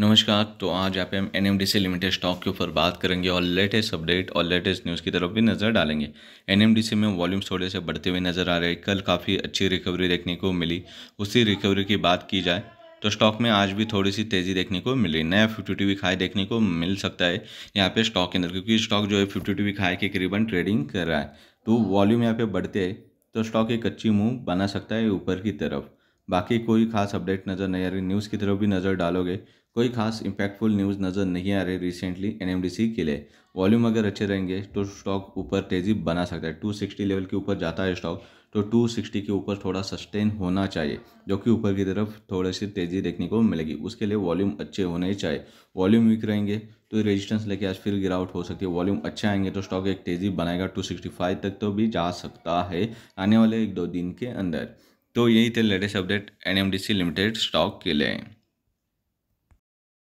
नमस्कार तो आज आप हम एन लिमिटेड स्टॉक के ऊपर बात करेंगे और लेटेस्ट अपडेट और लेटेस्ट न्यूज़ की तरफ भी नज़र डालेंगे एन में वॉल्यूम थोड़े से बढ़ते हुए नज़र आ रहे हैं कल काफ़ी अच्छी रिकवरी देखने को मिली उसी रिकवरी की बात की जाए तो स्टॉक में आज भी थोड़ी सी तेज़ी देखने को मिली नया फिफ्टी टू वीक हाई देखने को मिल सकता है यहाँ पे स्टॉक के अंदर क्योंकि स्टॉक जो है फिफ्टी टू वीक हाई के करीबन ट्रेडिंग कर रहा है तो वॉल्यूम यहाँ पे बढ़ते हैं तो स्टॉक एक अच्छी मूव बना सकता है ऊपर की तरफ बाकी कोई खास अपडेट नज़र नहीं आ रही न्यूज़ की तरफ भी नज़र डालोगे कोई खास इम्पैक्टफुल न्यूज़ नज़र नहीं आ रही रिसेंटली एन के लिए वॉल्यूम अगर अच्छे रहेंगे तो स्टॉक ऊपर तेज़ी बना सकता है टू सिक्सटी लेवल के ऊपर जाता है स्टॉक तो टू सिक्सटी के ऊपर थोड़ा सस्टेन होना चाहिए जो कि ऊपर की तरफ थोड़ी सी तेज़ी देखने को मिलेगी उसके लिए वॉल्यूम अच्छे होने ही चाहिए वॉल्यूम वीक रहेंगे तो रेजिस्टेंस लेके आज फिर गिरावट हो सकती है वॉल्यूम अच्छे आएंगे तो स्टॉक एक तेज़ी बनाएगा टू तक तो भी जा सकता है आने वाले एक दो दिन के अंदर तो यही थे latest update N limited stock के लिए